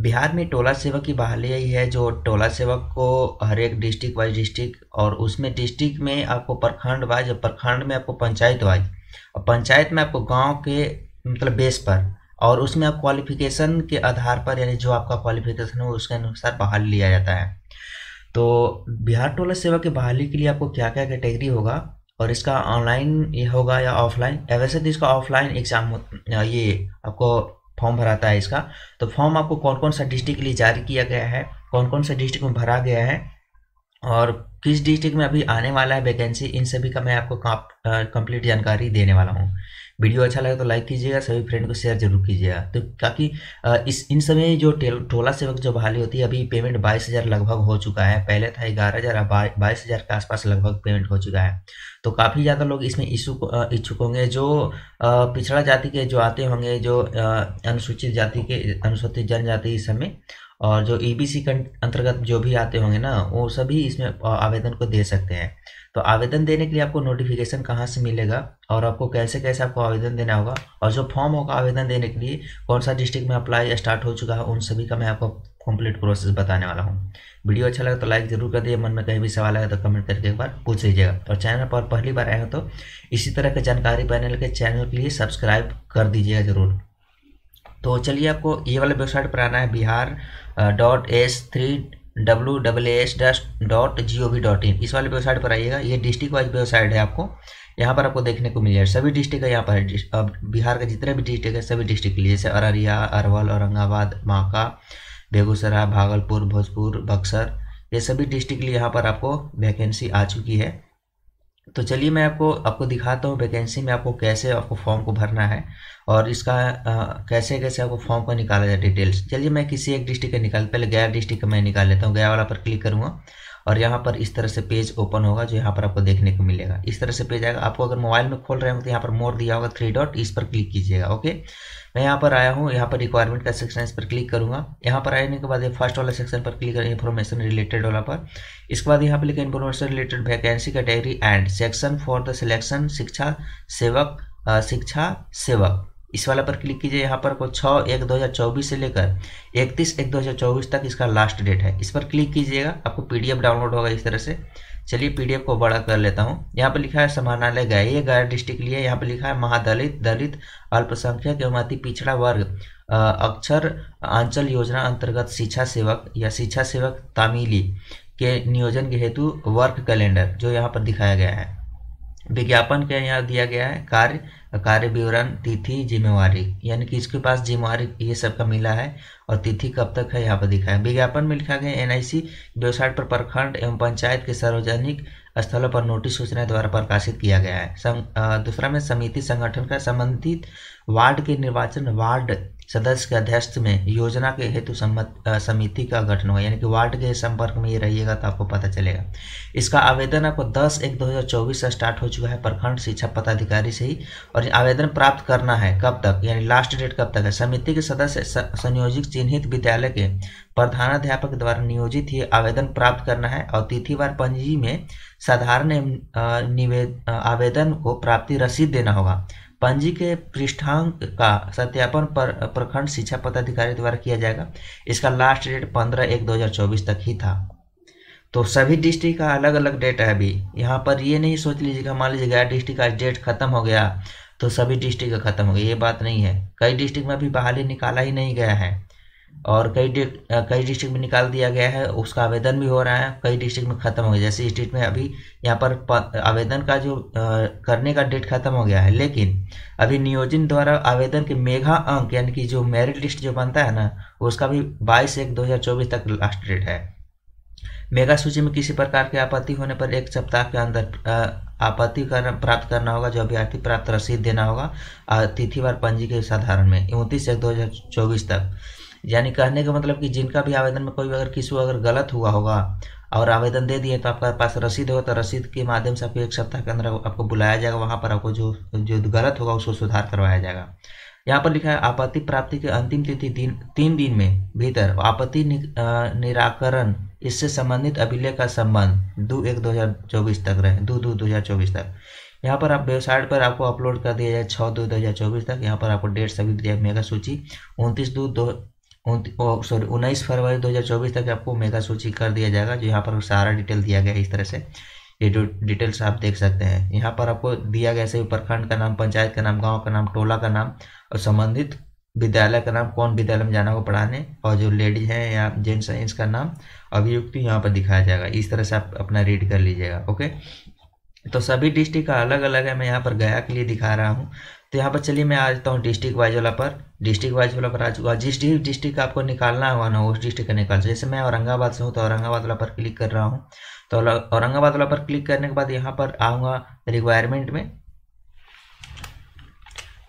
बिहार में टोला सेवा की बहाली यही है जो टोला सेवा को हर एक डिस्ट्रिक्ट वाइज डिस्ट्रिक्ट और उसमें डिस्ट्रिक्ट में आपको प्रखंड वाइज और प्रखंड में आपको पंचायत वाइज और पंचायत में आपको गांव के मतलब बेस पर और उसमें आप क्वालिफिकेशन के आधार पर यानी जो आपका क्वालिफिकेशन हो उसके अनुसार बहाल लिया जाता है तो बिहार टोला सेवा की बहाली के लिए आपको क्या क्या कैटेगरी होगा और इसका ऑनलाइन ये होगा या ऑफलाइन वैसे तो इसका ऑफलाइन एग्ज़ाम ये आपको फॉर्म भराता है इसका तो फॉर्म आपको कौन कौन सा डिस्ट्रिक्ट के लिए जारी किया गया है कौन कौन सा डिस्ट्रिक्ट में भरा गया है और किस डिस्ट्रिक्ट में अभी आने वाला है वैकेंसी इन सभी का मैं आपको कंप्लीट जानकारी देने वाला हूँ वीडियो अच्छा लगे तो लाइक कीजिएगा सभी फ्रेंड को शेयर जरूर कीजिएगा तो ताकि इस इन समय जो टोला सेवक जो बहाली होती है अभी पेमेंट बाईस हज़ार लगभग हो चुका है पहले था ग्यारह हज़ार अब बाईस हज़ार के आसपास लगभग पेमेंट हो चुका है तो काफ़ी ज़्यादा लोग इसमें इशू इच्छुक होंगे जो पिछड़ा जाति के जो आते होंगे जो अनुसूचित जाति के अनुसूचित जनजाति इस समय और जो ई बी सी अंतर्गत जो भी आते होंगे ना वो सभी इसमें आवेदन को दे सकते हैं तो आवेदन देने के लिए आपको नोटिफिकेशन कहाँ से मिलेगा और आपको कैसे कैसे आपको आवेदन देना होगा और जो फॉर्म होगा आवेदन देने के लिए कौन सा डिस्ट्रिक्ट में अप्लाई स्टार्ट हो चुका है उन सभी का मैं आपको कंप्लीट प्रोसेस बताने वाला हूँ वीडियो अच्छा लगा तो लाइक जरूर कर दिए मन में कहीं भी सवाल आएगा तो कमेंट करके एक बार पूछ लीजिएगा और चैनल पर पहली बार आए हो तो इसी तरह के जानकारी पैनल के चैनल के लिए सब्सक्राइब कर दीजिएगा जरूर तो चलिए आपको ये वाला वेबसाइट पर आना है Bihar dot S three W W S dash dot G O V dot in इस वाले वेबसाइट पर आइएगा ये डिस्ट्रिक्ट वाइज वेबसाइट है आपको यहाँ पर आपको देखने को मिल जाए सभी डिस्ट्रिक्ट का यहाँ पर अब बिहार का जितने भी डिस्ट्रिक्ट है सभी डिस्ट्रिक्ट के लिए जैसे अररिया अरवल औरंगाबाद बांका बेगूसराय भागलपुर भोजपुर बक्सर ये सभी डिस्ट्रिक्ट के लिए यहाँ पर आपको वैकेंसी आ चुकी है तो चलिए मैं आपको आपको दिखाता हूँ वैकेंसी में आपको कैसे आपको फॉर्म को भरना है और इसका आ, कैसे कैसे आपको फॉर्म को निकाला जाए डिटेल्स चलिए मैं किसी एक डिस्ट्रिक्ट का निकाल पहले गया डिस्ट्रिक्ट का मैं निकाल लेता हूँ गया वाला पर क्लिक करूँगा और यहाँ पर इस तरह से पेज ओपन होगा जो यहाँ पर आपको देखने को मिलेगा इस तरह से पेज आएगा आपको अगर मोबाइल में खोल रहे हो तो यहाँ पर मोर दिया होगा थ्री डॉट इस पर क्लिक कीजिएगा ओके मैं यहाँ पर आया हूँ यहाँ पर रिक्वायरमेंट का सेक्शन इस पर क्लिक करूँगा यहाँ पर आने के बाद फर्स्ट वाला सेक्शन पर क्लिक करें इन्फॉर्मेशन रिलेटेड वाला पर इसके बाद यहाँ पर लिखा information related vacancy category and section for the selection Shiksha Sevak शिक्षा सेवक इस वाला पर क्लिक कीजिए यहाँ पर को छः एक दो हजार चौबीस से लेकर इकतीस एक दो हजार चौबीस तक इसका लास्ट डेट है इस पर क्लिक कीजिएगा आपको पीडीएफ डाउनलोड होगा इस तरह से चलिए पीडीएफ को बड़ा कर लेता हूँ यहाँ पर लिखा है समानालय गए ये गया डिस्ट्रिक्ट लिए यहाँ पर लिखा है महादलित दलित अल्पसंख्यक एवं अति पिछड़ा वर्ग अक्षर आंचल योजना अंतर्गत शिक्षा सेवक या शिक्षा सेवक तामिली के नियोजन के हेतु वर्क कैलेंडर जो यहाँ पर दिखाया गया है विज्ञापन के यहाँ दिया गया है कार्य कार्य विवरण तिथि जिम्मेवारी यानी कि इसके पास जिम्मेवारी ये सब का मिला है और तिथि कब तक है यहाँ पर दिखा है विज्ञापन में लिखा गया एनआईसी वेबसाइट पर प्रखंड एवं पंचायत के सार्वजनिक स्थलों पर नोटिस सूचना द्वारा प्रकाशित किया गया है दूसरा में समिति संगठन का संबंधित वार्ड के निर्वाचन वार्ड सदस्य के अध्यक्ष में योजना के हेतु सम्मत समिति का गठन होगा यानी कि वार्ड के संपर्क में ये रहिएगा तो आपको पता चलेगा इसका आवेदन आपको 10 एक 2024 से स्टार्ट हो चुका है प्रखंड शिक्षा पदाधिकारी से ही और आवेदन प्राप्त करना है कब तक यानी लास्ट डेट कब तक है समिति के सदस्य संयोजित चिन्हित विद्यालय के प्रधानाध्यापक द्वारा नियोजित ही आवेदन प्राप्त करना है और तिथिवार पंजी में साधारण निवेद आवेदन को प्राप्ति रसीद देना होगा पंजी के पृष्ठांक का सत्यापन पर प्रखंड शिक्षा पदाधिकारी द्वारा किया जाएगा इसका लास्ट डेट पंद्रह एक दो हज़ार चौबीस तक ही था तो सभी डिस्ट्रिक्ट का अलग अलग डेट है अभी यहाँ पर ये नहीं सोच लीजिएगा मान लीजिए गया डिस्ट्रिक्ट का डेट खत्म हो गया तो सभी डिस्ट्रिक्ट का खत्म हो गया ये बात नहीं है कई डिस्ट्रिक्ट में अभी बहाली निकाला ही नहीं गया है और कई डि कई डिस्ट्रिक्ट में निकाल दिया गया है उसका आवेदन भी हो रहा है कई डिस्ट्रिक्ट में ख़त्म हो गया जैसे स्टेट में अभी यहाँ पर आवेदन का जो आ, करने का डेट ख़त्म हो गया है लेकिन अभी नियोजन द्वारा आवेदन के मेघा अंक यानी कि जो मेरिट लिस्ट जो बनता है ना उसका भी बाईस एक दो तक लास्ट डेट है मेगा सूची में किसी प्रकार की आपत्ति होने पर एक सप्ताह के अंदर आपत्ति करना प्राप्त करना होगा जो अभ्यर्थी प्राप्त रसीद देना होगा तिथिवार पंजी के साधारण में उनतीस एक दो तक यानी कहने का मतलब कि जिनका भी आवेदन में कोई अगर किसी अगर गलत हुआ होगा और आवेदन दे दिए तो आपके पास रसीद होगा तो रसीद के माध्यम से आपको एक सप्ताह के अंदर आपको बुलाया जाएगा वहाँ पर आपको जो जो गलत होगा उसको सुधार करवाया जाएगा यहाँ पर लिखा है आपत्ति प्राप्ति के अंतिम तिथि दिन तीन दिन में भीतर आपत्ति नि, निराकरण इससे संबंधित अभिलेख का संबंध दो एक दो हजार चौबीस तक रहे दो दो दो हजार चौबीस तक यहाँ पर आप वेबसाइट पर आपको अपलोड कर दिया जाए छः दो दो हज़ार चौबीस तक यहाँ पर आपको डेट सभी दिया मेगा सूची उनतीस दो दो सॉरी उन्नीस फरवरी 2024 तक आपको मेगा सूची कर दिया जाएगा जो यहाँ पर सारा डिटेल दिया गया है इस तरह से ये जो डिटेल्स आप देख सकते हैं यहाँ पर आपको दिया गया सभी प्रखंड का नाम पंचायत का नाम गांव का नाम टोला का नाम और संबंधित विद्यालय का नाम कौन विद्यालय में जाना होगा पढ़ाने और जो लेडीज हैं या जेंट्स हैं इसका नाम अभियुक्त यहाँ पर दिखाया जाएगा इस तरह से आप अपना रीड कर लीजिएगा ओके तो सभी डिस्ट्रिक्ट का अलग अलग है मैं यहाँ पर गया के लिए दिखा रहा हूँ तो यहाँ पर चलिए मैं आ जाता हूँ डिस्ट्रिक्ट वाइज वाला पर डिस्ट्रिक्ट वाइज वाला पर आ चुका जिस डिस्ट्रिक्ट आपको निकालना हुआ ना उस डिस्ट्रिक्ट का निकाल जैसे मैं औरंगाबाद से हूँ तो औरंगाबाद वाला पर क्लिक कर रहा हूँ तो औरंगाबाद वाला पर क्लिक करने के बाद यहाँ पर आऊँगा रिक्वायरमेंट में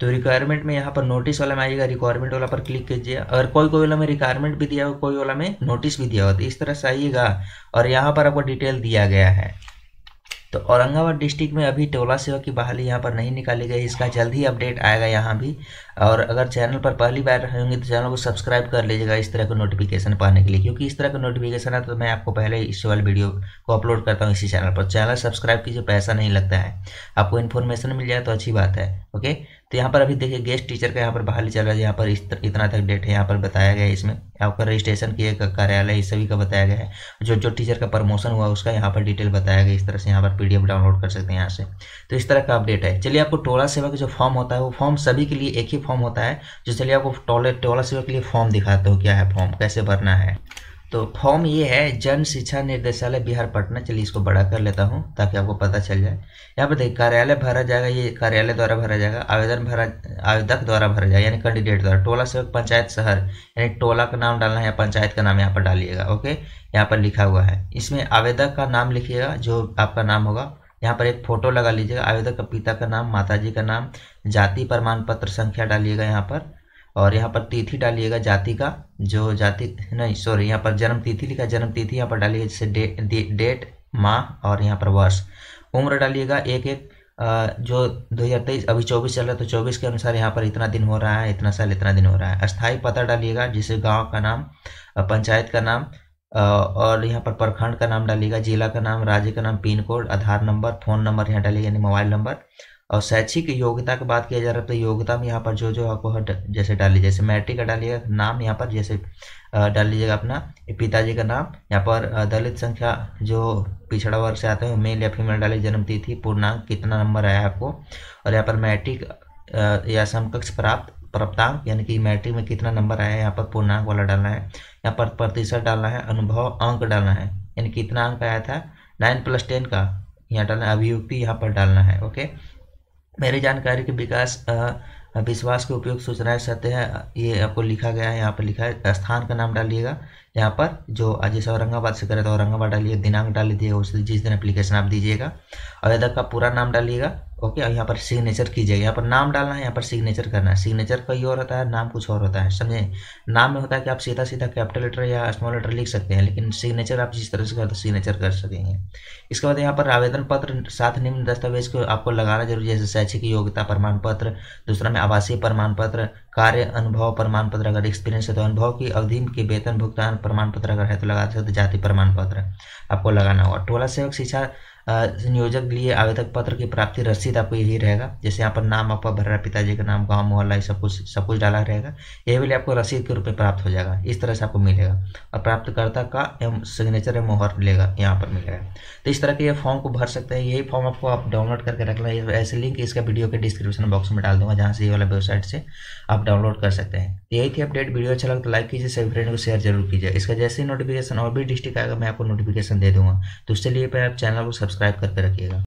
तो रिक्वायरमेंट में यहाँ पर नोटिस वाला में आइएगा रिक्वायरमेंट वाला पर क्लिक कीजिए अगर कोई कोई वाला में रिक्वायरमेंट भी दिया हो कोई वाला में नोटिस भी दिया हो तो इस तरह से आइएगा और यहाँ पर आपको डिटेल दिया गया है तो औरंगाबाद डिस्ट्रिक्ट में अभी टोला सेवा की बहाली यहाँ पर नहीं निकाली गई इसका जल्द ही अपडेट आएगा यहाँ भी और अगर चैनल पर पहली बार रहे होंगे तो चैनल को सब्सक्राइब कर लीजिएगा इस तरह का नोटिफिकेशन पाने के लिए क्योंकि इस तरह का नोटिफिकेशन है तो मैं आपको पहले इस वाले वीडियो को अपलोड करता हूँ इसी चैनल पर चैनल सब्सक्राइब कीजिए पैसा नहीं लगता है आपको इन्फॉर्मेशन मिल जाए तो अच्छी बात है ओके तो यहाँ पर अभी देखिए गेस्ट टीचर का यहाँ पर बहाली चल रहा है यहाँ पर इस इतना तक डेट है यहाँ पर बताया गया है इसमें आपका रजिस्ट्रेशन किए कार्यालय इस सभी का बताया गया है जो जो टीचर का प्रमोशन हुआ उसका यहाँ पर डिटेल बताया गया इस तरह से यहाँ पर पीडीएफ डाउनलोड कर सकते हैं यहाँ से तो इस तरह का अपडेट है चलिए आपको टोला सेवा का जो फॉर्म होता है वो फॉर्म सभी के लिए एक ही फॉर्म होता है जो चलिए आपको टॉले टोला सेवा के लिए फॉर्म दिखाते हो क्या है फॉर्म कैसे भरना है तो फॉर्म ये है जन शिक्षा निर्देशालय बिहार पटना चलिए इसको बड़ा कर लेता हूँ ताकि आपको पता चल जाए यहाँ पर देखिए कार्यालय भरा जाएगा ये कार्यालय द्वारा भरा जाएगा आवेदन भरा आवेदक द्वारा भरा जाएगा यानी कैंडिडेट द्वारा टोला सेवक पंचायत शहर यानी टोला का नाम डालना है या पंचायत का नाम यहाँ पर डालिएगा ओके यहाँ पर लिखा हुआ है इसमें आवेदक का नाम लिखिएगा जो आपका नाम होगा यहाँ पर एक फोटो लगा लीजिएगा आवेदक का पिता का नाम माता जी का नाम जाति प्रमाण पत्र संख्या डालिएगा यहाँ पर और यहाँ पर तिथि डालिएगा जाति का जो जाति नहीं सॉरी यहाँ पर जन्म तिथि लिखा जन्म तिथि यहाँ पर डालिएगा जैसे डेट दे, डेट माह और यहाँ पर वर्ष उम्र डालिएगा एक एक जो 2023 अभी 24 चल रहा है तो 24 के अनुसार यहाँ पर इतना दिन हो रहा है इतना साल इतना दिन हो रहा है अस्थाई पता डालिएगा जिसे गांव का नाम पंचायत का नाम और यहाँ पर प्रखंड का नाम डालिएगा जिला का नाम राज्य का नाम pin code Aadhaar number phone number यहाँ डालिएगा यानी मोबाइल नंबर और शैक्षिक योग्यता की बात किया जा रहा है तो योग्यता में यहाँ पर जो जो आपको जैसे डाल जैसे मैट्रिक का डालिएगा नाम यहाँ पर जैसे डाल लीजिएगा अपना पिताजी का नाम यहाँ पर दलित संख्या जो पिछड़ा वर्ग से आते हैं मेल या फीमेल डाली जन्म तिथि पूर्णांक कितना नंबर आया आपको और यहाँ पर मैट्रिक या समकक्ष प्राप्त प्राप्तांक यानी कि मैट्रिक में कितना नंबर आया है यहाँ पर पूर्णांक वाला डालना है यहाँ पर प्रतिशत डालना है अनुभव अंक डालना है यानी कितना अंक आया था नाइन प्लस टेन का यहाँ डालना है अभियुक्ति यहाँ पर डालना है ओके मेरी जानकारी के विकास विश्वास के उपयोग सूचनाएं सत्य है ये आपको लिखा गया है यहाँ पर लिखा है स्थान का नाम डालिएगा यहाँ पर जो जैसे औरंगाबाद से करें तो औरंगाबाद डालिए दिनांक डाल दीजिएगा उस जिस दिन एप्लीकेशन आप दीजिएगा आवेदक का पूरा नाम डालिएगा ओके और यहाँ पर सिग्नेचर कीजिएगा यहाँ पर नाम डालना है यहाँ पर सिग्नेचर करना है सिग्नेचर कई और होता है नाम कुछ और होता है समझे नाम में होता है कि आप सीधा सीधा कैपिटल लेटर या स्मॉल लेटर लिख सकते हैं लेकिन सिग्नेचर आप जिस तरह से करते तो सिग्नेचर कर सकेंगे इसके बाद यहाँ पर आवेदन पत्र साथ निम्न दस्तावेज को आपको लगाना जरूरी है जैसे शैक्षिक योग्यता प्रमाण पत्र दूसरा में आवासीय प्रमाण पत्र कार्य अनुभव प्रमाण पत्र अगर एक्सपीरियंस है तो अनुभव की अवधि के वेतन भुगतान प्रमाण पत्र अगर है तो लगा सकते तो जाति प्रमाण पत्र आपको लगाना होगा टोला सेवक शिक्षा नियोजक लिए आवेदक पत्र की प्राप्ति रसीद आपको यही रहेगा जैसे यहाँ पर नाम आपका भर रहा पिताजी का नाम गाँव मोहल्ला सब कुछ सब कुछ डाला रहेगा यही वाले आपको रसीद के रूप में प्राप्त हो जाएगा इस तरह से आपको मिलेगा और प्राप्तकर्ता का एम सिग्नेचर एम मोहर लेगा यहाँ पर मिलेगा तो इस तरह के ये फॉर्म को भर सकते हैं यही फॉर्म आपको आप डाउनलोड करके रखना लें ऐसे लिंक इसका वीडियो के डिस्क्रिप्शन बॉक्स में डाल दूंगा जहाँ से ये वाला वेबसाइट से आप डाउनलोड कर सकते हैं तो यही थी अपडेट वीडियो अच्छा लगे तो लाइक कीजिए सभी फ्रेंड को शेयर जरूर कीजिए इसका जैसे ही नोटिफिकेशन और भी डिस्ट्रिक्ट आएगा मैं आपको नोटिफिकेशन दे दूंगा तो उसके लिए आप चैनल को सब्सक्राइब सब्सक्राइब करके रखिएगा